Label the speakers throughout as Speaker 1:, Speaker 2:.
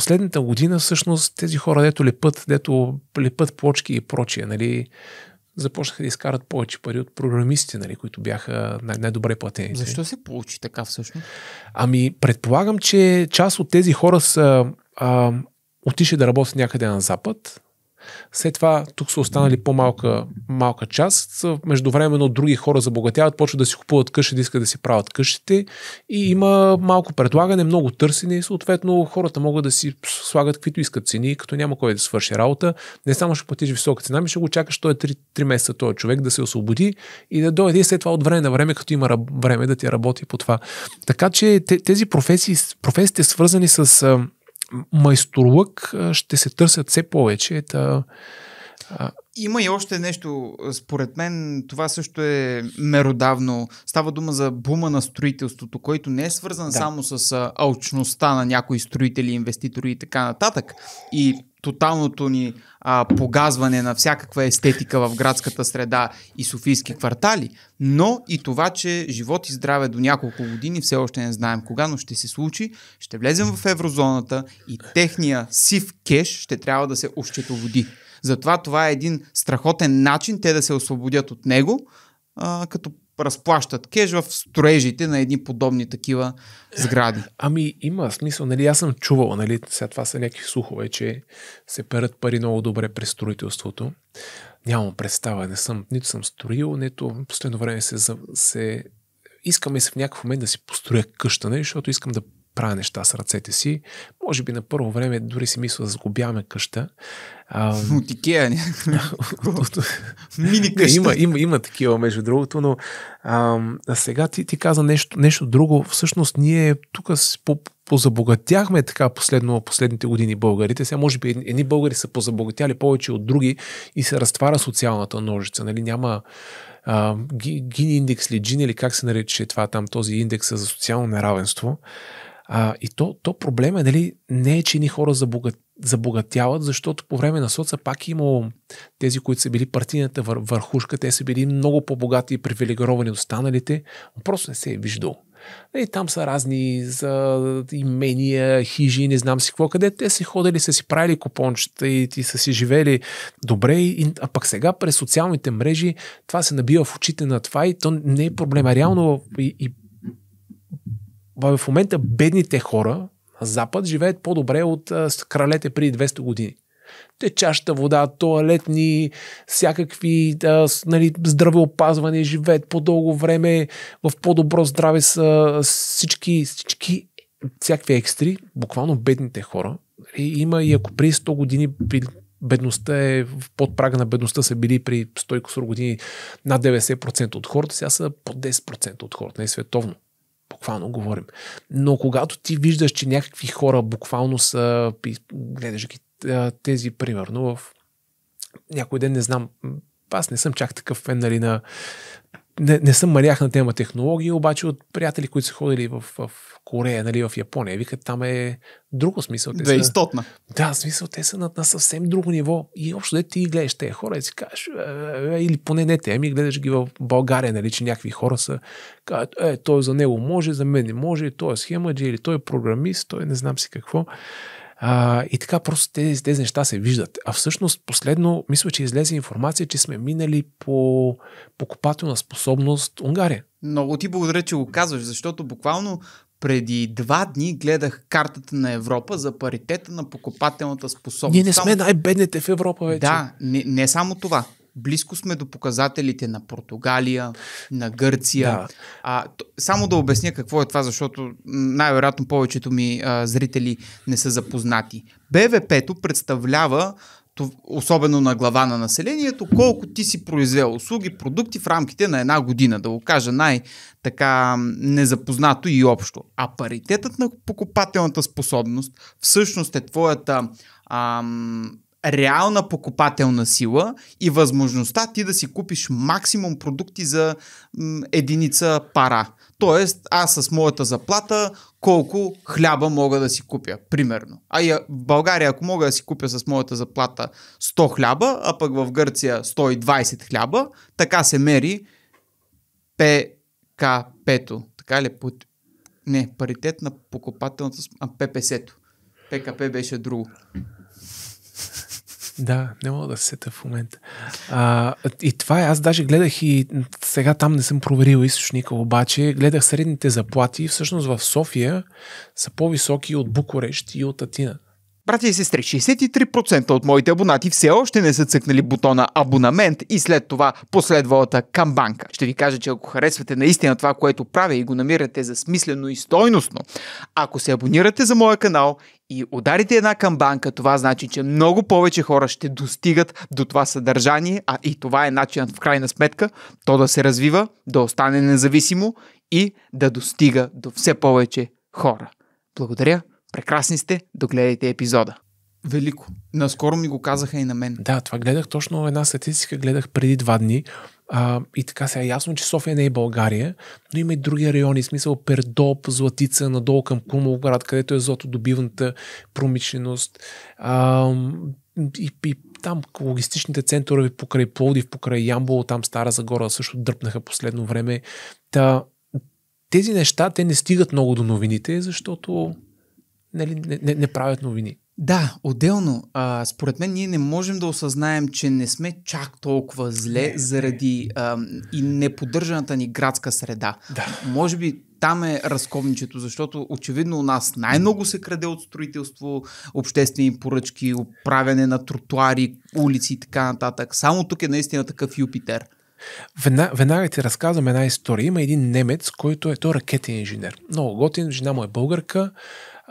Speaker 1: последната година всъщност тези хора, дето лепат, дето лепат плочки и прочие, нали, започнаха да изкарат повече пари от програмистите, нали, които бяха най- най-добре платени. Защо се получи така всъщност? Ами, предполагам, че част от тези хора са а, отишли да работят някъде на Запад, след това тук са останали по-малка малка част. Междувременно други хора забогатяват, почват да си купуват къщи, да искат да си правят къщите и има малко предлагане, много търсене и съответно хората могат да си слагат каквито искат цени, като няма кой да свърши работа. Не само ще платиш висока цена, ми ще го чакаш той 3, 3 месеца този човек да се освободи и да дойде след това от време на време, като има време да ти работи по това. Така че тези професии, професиите свързани с майсторлък ще се търсят все повече. Та,
Speaker 2: Има и още нещо, според мен това също е меродавно. Става дума за бума на строителството, който не е свързан да. само с алчността на някои строители, инвеститори и така нататък. И тоталното ни а, погазване на всякаква естетика в градската среда и софийски квартали, но и това, че живот и здраве до няколко години все още не знаем кога, но ще се случи, ще влезем в еврозоната и техния сив кеш ще трябва да се ощетоводи. Затова това е един страхотен начин те да се освободят от него, а, като разплащат кеш в строежите
Speaker 1: на едни подобни такива сгради. Ами има смисъл, нали, аз съм чувал, нали, сега това са някакви слухове, че се перат пари много добре през строителството. Нямам представа, не съм, нито съм строил, нито в последно време се, се искаме се в някакъв момент да си построя къща, нали, защото искам да правя неща с ръцете си. Може би на първо време дори си мисля да сгубяме къща. А... От Икея Мини къща. Има, има, има такива, между другото, но а, сега ти, ти каза нещо, нещо друго. Всъщност ние тук позабогатяхме така последно, последните години българите. Сега може би едни българи са позабогатяли повече от други и се разтваря социалната ножица. Нали? Няма, Гини индекс ли Джин или как се нарече това там, този индекс за социално неравенство. А, и то, то проблем е, нали, не е, че ни хора забогат, забогатяват, защото по време на соца пак е има тези, които са били партийната вър, върхушка, те са били много по-богати и привилегировани от останалите, но просто не се е виждал. И там са разни за имения, хижи, не знам си какво, къде те си ходили, са си правили купончета и, и са си живели добре. И, а пък сега през социалните мрежи това се набива в очите на това и то не е проблема. Реално и, и в момента бедните хора на Запад живеят по-добре от кралете преди 200 години. Течаща вода, туалетни, всякакви да, нали, здравеопазване, живеят по-дълго време, в по-добро здраве са всички, всички всякакви екстри, буквално бедните хора. И нали, има и ако при 100 години при бедността е, под прага на бедността са били при 100 години над 90% от хората, сега са под 10% от хората, не е световно буквално говорим. Но когато ти виждаш, че някакви хора буквално са, гледаш ги тези, примерно, в някой ден, не знам, аз не съм чак такъв фен нали, на не, не съм марях на тема технологии, обаче от приятели, които са ходили в, в Корея, нали, в Япония, викат, там е друго смисъл. Те да, е са, истотна. Да, смисъл, те са на, на съвсем друго ниво. И общо де ти гледаш тези хора и си кажеш, е, е, е, или поне не те, ами гледаш ги в България, нали, че някакви хора са, кажат, е, той за него може, за мен не може, той е схемаджи, или той е програмист, той е не знам си какво. А, и така просто тези, тези неща се виждат. А всъщност последно, мисля, че излезе информация, че сме минали по покупателна способност Унгария.
Speaker 2: Много ти благодаря, че го казваш, защото буквално преди два дни гледах картата на Европа за паритета на покупателната способност. Ние не сме
Speaker 1: най-бедните в Европа вече. Да,
Speaker 2: не, не само това близко сме до показателите на Португалия, на Гърция. Да. А, то, само да обясня какво е това, защото най-вероятно повечето ми а, зрители не са запознати. БВП-то представлява особено на глава на населението, колко ти си произвел услуги, продукти в рамките на една година, да го кажа най-така незапознато и общо. А паритетът на покупателната способност всъщност е твоята ам, реална покупателна сила и възможността ти да си купиш максимум продукти за м, единица пара. Тоест, аз с моята заплата колко хляба мога да си купя, примерно. А и в България, ако мога да си купя с моята заплата 100 хляба, а пък в Гърция 120 хляба, така се мери ПКП-то. Така ли? Не, паритет на покупателната... А, ППС-то. ПКП беше друго.
Speaker 1: Да, не мога да се сета в момента. А, и това е, аз даже гледах и сега там не съм проверил източника, обаче гледах средните заплати. Всъщност в София са по-високи от Букурещ и от Атина.
Speaker 2: Брати и сестри, 63% от моите абонати все още не са цъкнали бутона абонамент и след това последвалата камбанка. Ще ви кажа, че ако харесвате наистина това, което правя и го намирате за смислено и стойностно, ако се абонирате за моя канал и ударите една камбанка, това значи, че много повече хора ще достигат до това съдържание, а и това е начинът в крайна сметка то да се развива, да остане независимо и да достига до все повече хора. Благодаря Прекрасни сте, догледайте
Speaker 1: епизода. Велико. Наскоро ми го казаха и на мен. Да, това гледах точно една статистика, гледах преди два дни. А, и така сега ясно, че София не е България, но има и други райони, смисъл Пердоп, Златица, надолу към Кумовград, където е златодобивната промишленост. А, и, и там логистичните центрове покрай Пловдив, покрай Ямбол, там Стара Загора също дръпнаха последно време. Та, тези неща, те не стигат много до новините, защото нали, не, не, не правят новини.
Speaker 2: Да, отделно. А, според мен ние не можем да осъзнаем, че
Speaker 1: не сме чак толкова
Speaker 2: зле заради а, и неподдържаната ни градска среда. Да. Може би там е разковничето, защото очевидно у нас най-много се краде от строителство, обществени поръчки, управяне на тротуари, улици и така нататък. Само тук е наистина
Speaker 1: такъв Юпитер. Веднага, веднага ти разказвам една история. Има един немец, който е то е ракетен инженер. Много готин, жена му е българка,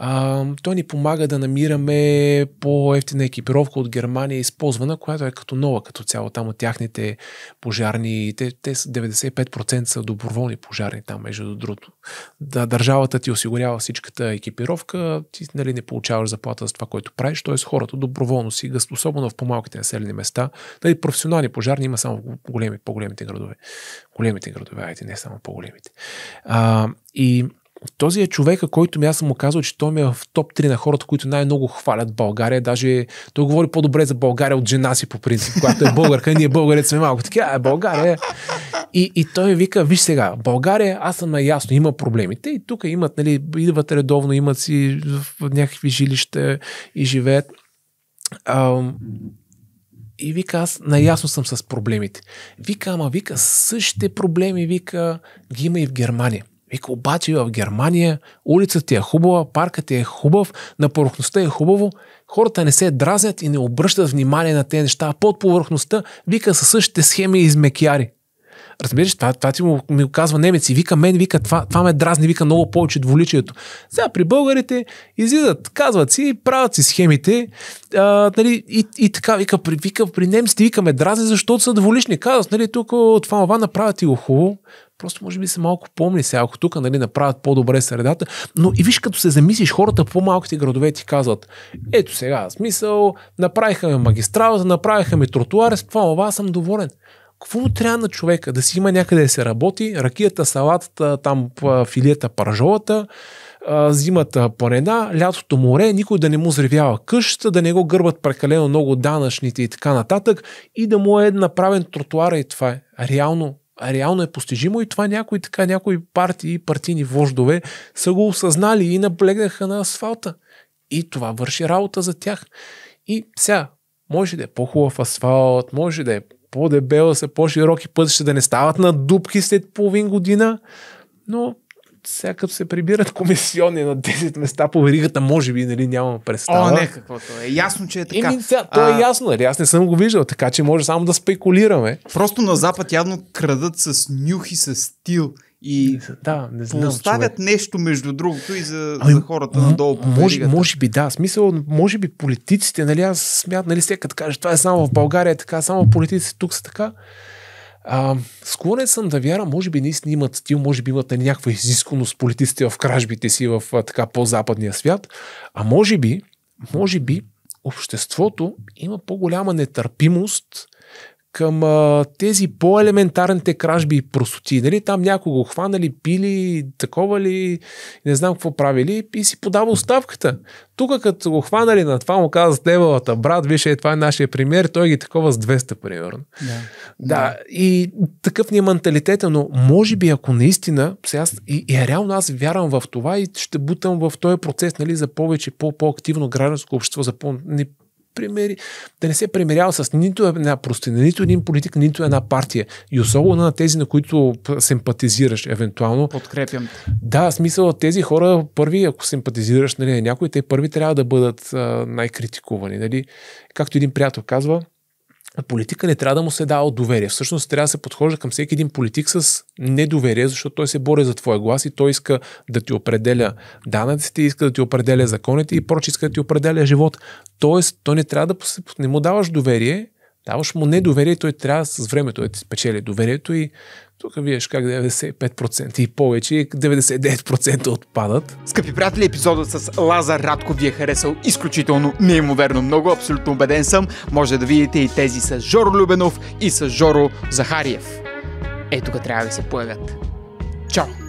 Speaker 1: а, той ни помага да намираме по-ефтина екипировка от Германия, използвана, която е като нова, като цяло там от тяхните пожарни. Те, те 95% са доброволни пожарни там, между другото. Да, държавата ти осигурява всичката екипировка, ти нали, не получаваш заплата за това, което правиш, т.е. хората доброволно си, особено в по-малките населени места. Нали, професионални пожарни има само в големи, по-големите градове. Големите градове, айде, не само по-големите. А, и този е човека, който ми аз съм му казал, че той ми е в топ 3 на хората, които най-много хвалят България. Даже той говори по-добре за България от жена си по принцип, която е българка. Ние българи сме малко така, е България. Е. И, и той вика, виж сега, България, аз съм наясно, има проблемите. И тук имат, нали, идват редовно, имат си в някакви жилища и живеят. и вика, аз наясно съм с проблемите. Вика, ама вика, същите проблеми, вика, ги има и в Германия. Вика, обаче в Германия улицата ти е хубава, паркът ти е хубав, на повърхността е хубаво, хората не се дразят и не обръщат внимание на тези неща, а под повърхността вика със същите схеми и измекяри. Разбираш, това, това ти му, ми казва немец и вика мен, вика това, това ме дразни, вика много повече дволичието. Сега при българите излизат, казват си, правят си схемите а, нали, и, и, така вика при, вика при немците вика ме дразни, защото са дволични. Казват, нали, тук това това направят и го хубаво, Просто може би се малко помни сега, ако тук нали, направят по-добре средата. Но и виж, като се замислиш, хората по-малките градове ти казват, ето сега, смисъл, направиха ми магистралата, направиха ми тротуар, с това, това съм доволен. Какво му трябва на човека? Да си има някъде да се работи, ракията, салатата, там филията, паржолата, зимата парена, лятото море, никой да не му зревява къщата, да не го гърбат прекалено много данъчните и така нататък и да му е направен тротуара и това е. Реално реално е постижимо и това някои така, някои партии, партийни вождове са го осъзнали и наблегнаха на асфалта. И това върши работа за тях. И сега, може да е по-хубав асфалт, може да е по дебел са, по-широки пътища, да не стават на дубки след половин година, но сякъв се прибират комисиони на 10 места по веригата, може би, нали, нямам представа. О, не, каквото
Speaker 2: е. Ясно, че е така. Еми, сега, то е а... е ясно,
Speaker 1: нали, аз не съм го виждал, така че може само да спекулираме.
Speaker 2: Просто на Запад явно крадат с нюхи с стил. И да, не знам, поставят човек. нещо между другото и за, а, ами, за хората надолу по може,
Speaker 1: може би да, смисъл, може би политиците, нали аз смятам, нали сега като кажеш, това е само в България е така, само политиците тук са така. А, склонен съм да вярвам, може би наистина имат стил, може би имат нали, някаква изисканост политиците в кражбите си в а, така по-западния свят, а може би, може би обществото има по-голяма нетърпимост към а, тези по-елементарните кражби и простоти. Нали? Там някого хванали, пили, такова ли, не знам какво правили и си подава оставката. Тук като го хванали на това, му каза дебелата, брат, виж, е, това е нашия пример, той ги такова с 200, примерно. Да. да. и такъв ни е менталитета, но може би ако наистина, сега, и, и е реално аз вярвам в това и ще бутам в този процес нали, за повече, по-активно гражданско общество, за по- примери, да не се е примерял с нито една простина, нито един политик, нито една партия. И особено на тези, на които симпатизираш, евентуално. Подкрепям. Да, смисъл тези хора, първи, ако симпатизираш нали, някой, те първи трябва да бъдат а, най-критикувани. Нали? Както един приятел казва, на политика не трябва да му се дава от доверие. Всъщност трябва да се подхожда към всеки един политик с недоверие, защото той се бори за твоя глас и той иска да ти определя данъците, иска да ти определя законите и проче иска да ти определя живот. Тоест, той не трябва да не му даваш доверие, Даваш му недоверието и е, трябва с времето да ти спечели доверието и тук виеш как 95% и повече, 99% отпадат. Скъпи приятели, епизодът с Лазар Радко ви е харесал изключително
Speaker 2: неимоверно е много, абсолютно убеден съм. Може да видите и тези с Жоро Любенов и с Жоро Захариев. Ето тук трябва да се появят. Чао!